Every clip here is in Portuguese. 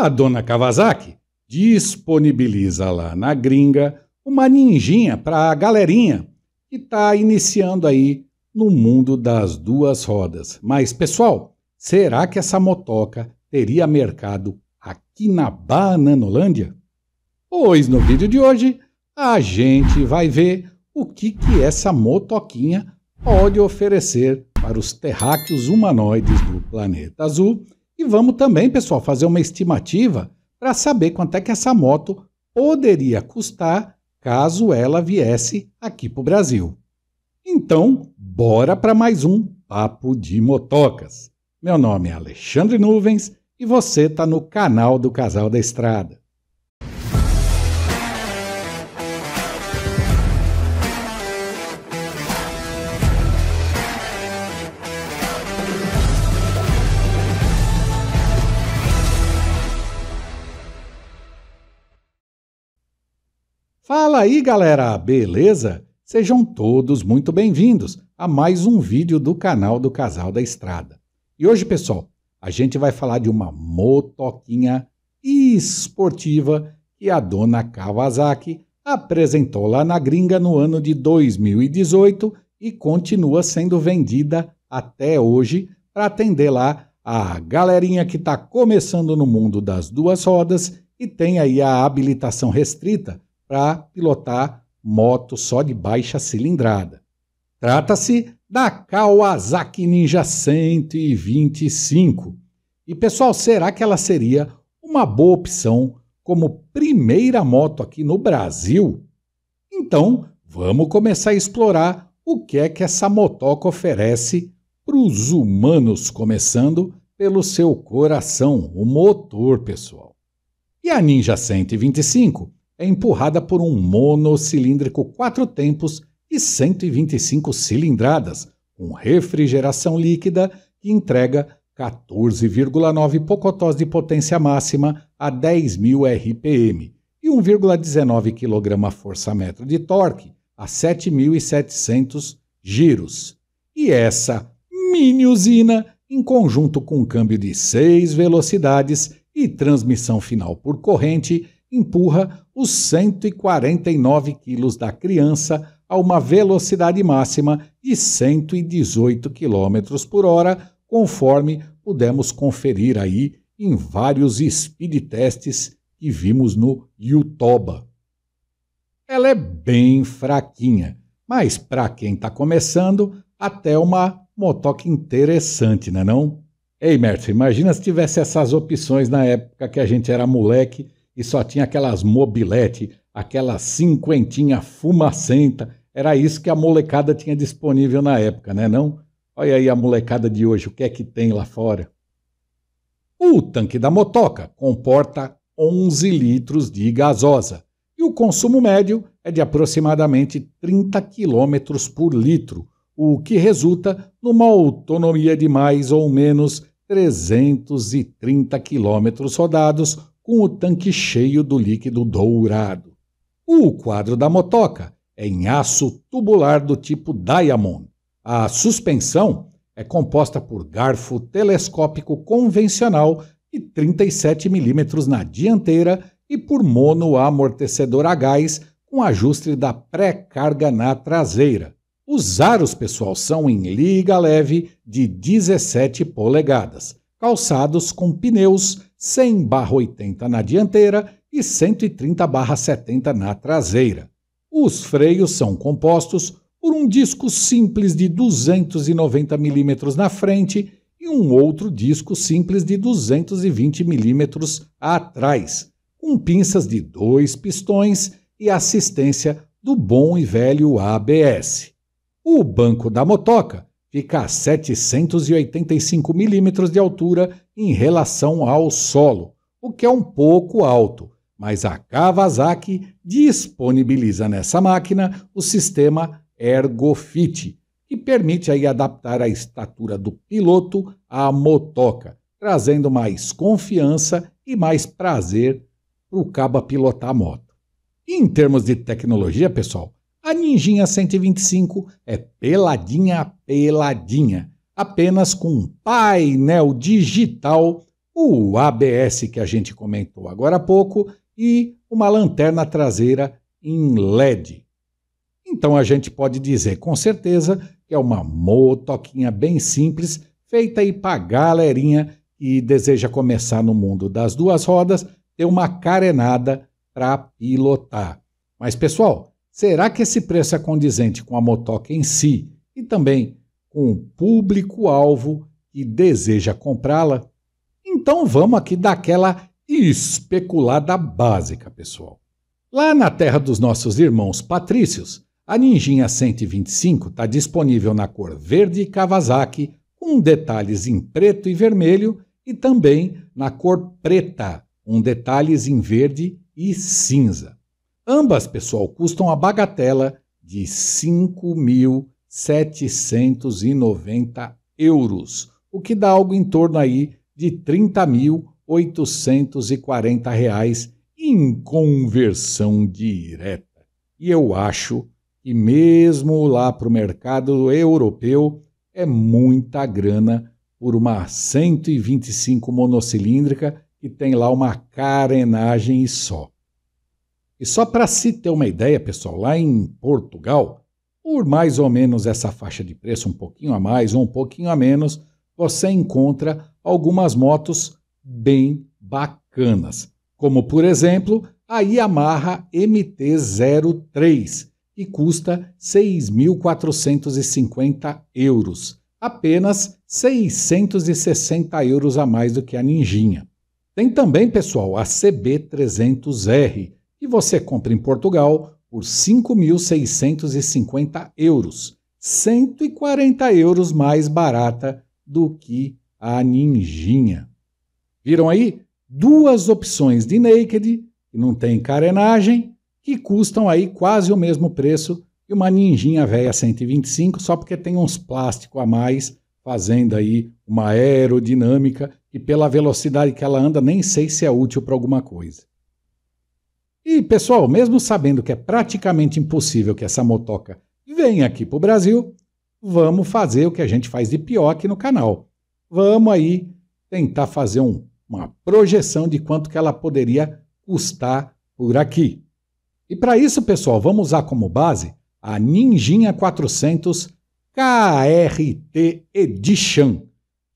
A dona Kawasaki disponibiliza lá na gringa uma ninjinha para a galerinha que está iniciando aí no mundo das duas rodas. Mas, pessoal, será que essa motoca teria mercado aqui na Bananolândia? Pois no vídeo de hoje a gente vai ver o que, que essa motoquinha pode oferecer para os terráqueos humanoides do planeta azul vamos também, pessoal, fazer uma estimativa para saber quanto é que essa moto poderia custar caso ela viesse aqui para o Brasil. Então, bora para mais um Papo de Motocas. Meu nome é Alexandre Nuvens e você está no canal do Casal da Estrada. Fala aí, galera, beleza? Sejam todos muito bem-vindos a mais um vídeo do canal do Casal da Estrada. E hoje, pessoal, a gente vai falar de uma motoquinha esportiva que a dona Kawasaki apresentou lá na gringa no ano de 2018 e continua sendo vendida até hoje para atender lá a galerinha que está começando no mundo das duas rodas e tem aí a habilitação restrita para pilotar moto só de baixa cilindrada. Trata-se da Kawasaki Ninja 125. E pessoal, será que ela seria uma boa opção como primeira moto aqui no Brasil? Então, vamos começar a explorar o que é que essa motoca oferece para os humanos, começando pelo seu coração, o motor, pessoal. E a Ninja 125 é empurrada por um monocilíndrico quatro tempos e 125 cilindradas, com refrigeração líquida que entrega 14,9 pocotós de potência máxima a 10.000 RPM e 1,19 kgfm de torque a 7.700 giros. E essa mini usina, em conjunto com um câmbio de seis velocidades e transmissão final por corrente, empurra os 149 quilos da criança a uma velocidade máxima de 118 km por hora, conforme pudemos conferir aí em vários speed tests que vimos no Yutoba. Ela é bem fraquinha, mas para quem está começando, até uma motoca interessante, né não? Ei, Mertz, imagina se tivesse essas opções na época que a gente era moleque e só tinha aquelas mobilete, aquela cinquentinha fumacenta. Era isso que a molecada tinha disponível na época, né não? Olha aí a molecada de hoje, o que é que tem lá fora? O tanque da motoca comporta 11 litros de gasosa e o consumo médio é de aproximadamente 30 km por litro, o que resulta numa autonomia de mais ou menos 330 km rodados com o tanque cheio do líquido dourado. O quadro da motoca é em aço tubular do tipo Diamond. A suspensão é composta por garfo telescópico convencional e 37 mm na dianteira e por mono amortecedor a gás com ajuste da pré-carga na traseira. Os aros, pessoal, são em liga leve de 17 polegadas, calçados com pneus 100/80 na dianteira e 130/70 barra na traseira. Os freios são compostos por um disco simples de 290 mm na frente e um outro disco simples de 220 mm atrás, com pinças de dois pistões e assistência do bom e velho ABS. O banco da motoca fica a 785 milímetros de altura em relação ao solo, o que é um pouco alto, mas a Kawasaki disponibiliza nessa máquina o sistema Ergofit, que permite aí adaptar a estatura do piloto à motoca, trazendo mais confiança e mais prazer para o caba pilotar a moto. E em termos de tecnologia, pessoal, a Ninjinha 125 é peladinha, peladinha, apenas com um painel digital, o ABS que a gente comentou agora há pouco e uma lanterna traseira em LED. Então a gente pode dizer com certeza que é uma motoquinha bem simples, feita aí para galerinha que deseja começar no mundo das duas rodas, ter uma carenada para pilotar. Mas pessoal, Será que esse preço é condizente com a motoca em si e também com o público-alvo que deseja comprá-la? Então vamos aqui daquela especulada básica, pessoal. Lá na terra dos nossos irmãos patrícios, a Ninjinha 125 está disponível na cor verde Kawasaki, com detalhes em preto e vermelho, e também na cor preta, com detalhes em verde e cinza. Ambas, pessoal, custam a bagatela de 5.790 euros, o que dá algo em torno aí de 30.840 reais em conversão direta. E eu acho que mesmo lá para o mercado europeu é muita grana por uma 125 monocilíndrica que tem lá uma carenagem e só. E só para se ter uma ideia, pessoal, lá em Portugal, por mais ou menos essa faixa de preço, um pouquinho a mais ou um pouquinho a menos, você encontra algumas motos bem bacanas. Como, por exemplo, a Yamaha MT-03, que custa 6.450 euros, apenas 660 euros a mais do que a Ninjinha. Tem também, pessoal, a CB300R, e você compra em Portugal por 5.650 euros, 140 euros mais barata do que a Ninjinha. Viram aí? Duas opções de Naked, que não tem carenagem, que custam aí quase o mesmo preço que uma Ninjinha velha 125, só porque tem uns plásticos a mais, fazendo aí uma aerodinâmica e pela velocidade que ela anda, nem sei se é útil para alguma coisa. E, pessoal, mesmo sabendo que é praticamente impossível que essa motoca venha aqui para o Brasil, vamos fazer o que a gente faz de pior aqui no canal. Vamos aí tentar fazer um, uma projeção de quanto que ela poderia custar por aqui. E para isso, pessoal, vamos usar como base a Ninjinha 400 KRT Edition,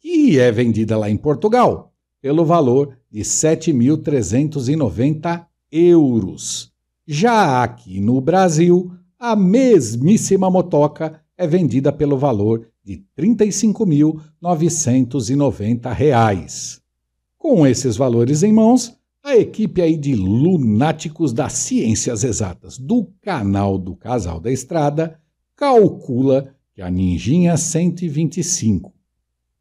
que é vendida lá em Portugal pelo valor de 7.390 euros. Já aqui no Brasil, a mesmíssima motoca é vendida pelo valor de R$ 35.990. Com esses valores em mãos, a equipe aí de lunáticos das ciências exatas do canal do Casal da Estrada calcula que a Ninjinha 125,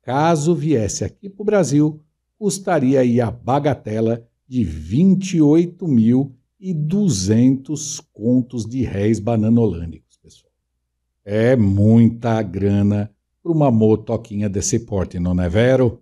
caso viesse aqui para o Brasil, custaria aí a bagatela de 28.200 contos de réis bananolândicos, pessoal. É muita grana para uma motoquinha desse porte, não é vero?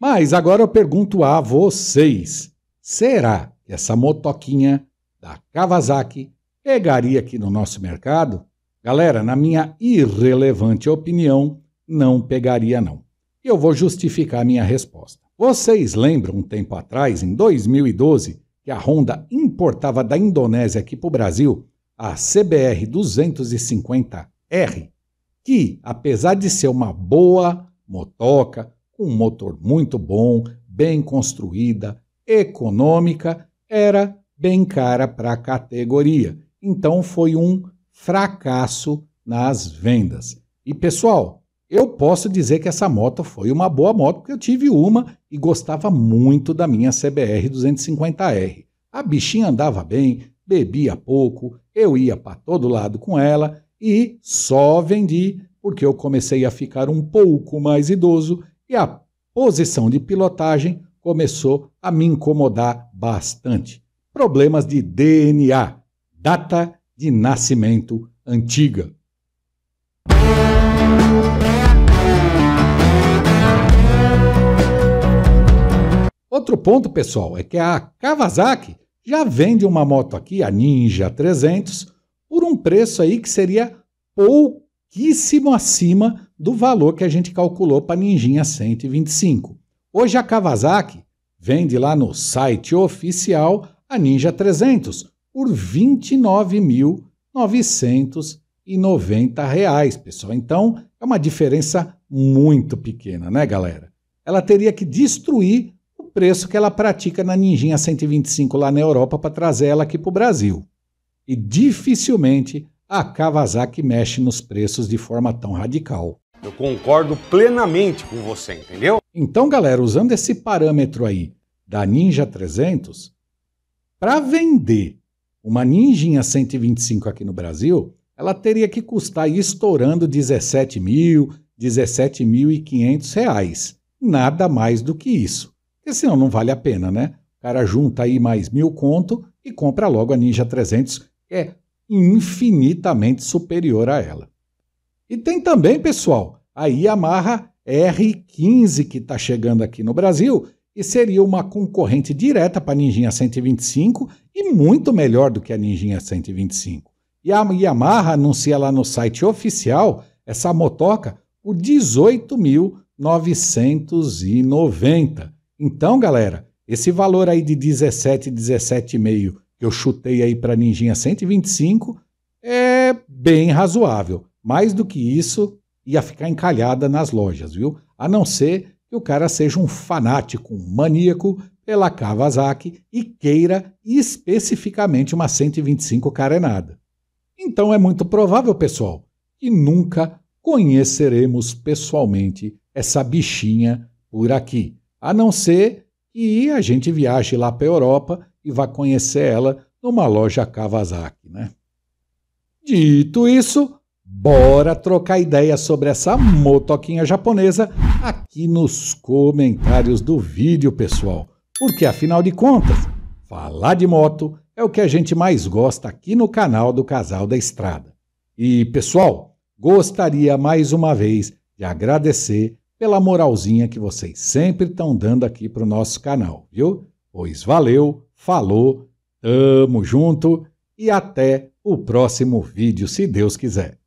Mas agora eu pergunto a vocês, será que essa motoquinha da Kawasaki pegaria aqui no nosso mercado? Galera, na minha irrelevante opinião, não pegaria não. Eu vou justificar minha resposta. Vocês lembram, um tempo atrás, em 2012, que a Honda importava da Indonésia aqui para o Brasil a CBR 250R, que, apesar de ser uma boa motoca, com um motor muito bom, bem construída, econômica, era bem cara para a categoria. Então foi um fracasso nas vendas. E pessoal, eu posso dizer que essa moto foi uma boa moto, porque eu tive uma e gostava muito da minha CBR 250R. A bichinha andava bem, bebia pouco, eu ia para todo lado com ela e só vendi porque eu comecei a ficar um pouco mais idoso e a posição de pilotagem começou a me incomodar bastante. Problemas de DNA, data de nascimento antiga. Outro ponto, pessoal, é que a Kawasaki já vende uma moto aqui, a Ninja 300, por um preço aí que seria pouquíssimo acima do valor que a gente calculou para a Ninjinha 125. Hoje a Kawasaki vende lá no site oficial a Ninja 300 por R$ 29.990, pessoal. Então, é uma diferença muito pequena, né, galera? Ela teria que destruir preço que ela pratica na Ninjinha 125 lá na Europa para trazer ela aqui para o Brasil. E dificilmente a Kawasaki mexe nos preços de forma tão radical. Eu concordo plenamente com você, entendeu? Então, galera, usando esse parâmetro aí da Ninja 300, para vender uma Ninjinha 125 aqui no Brasil, ela teria que custar estourando 17 mil, 17.500 reais. Nada mais do que isso. Porque senão não vale a pena, né? O cara junta aí mais mil conto e compra logo a Ninja 300, que é infinitamente superior a ela. E tem também, pessoal, a Yamaha R15 que está chegando aqui no Brasil e seria uma concorrente direta para a Ninja 125 e muito melhor do que a Ninja 125. E a Yamaha anuncia lá no site oficial essa motoca por 18.990. Então, galera, esse valor aí de 17, 17,5 que eu chutei aí para Ninjinha 125 é bem razoável. Mais do que isso, ia ficar encalhada nas lojas, viu? A não ser que o cara seja um fanático, um maníaco pela Kawasaki e queira especificamente uma 125 carenada. Então é muito provável, pessoal, que nunca conheceremos pessoalmente essa bichinha por aqui a não ser que a gente viaje lá para a Europa e vá conhecer ela numa loja Kawasaki, né? Dito isso, bora trocar ideia sobre essa motoquinha japonesa aqui nos comentários do vídeo, pessoal. Porque afinal de contas, falar de moto é o que a gente mais gosta aqui no canal do Casal da Estrada. E, pessoal, gostaria mais uma vez de agradecer pela moralzinha que vocês sempre estão dando aqui para o nosso canal, viu? Pois valeu, falou, tamo junto e até o próximo vídeo, se Deus quiser.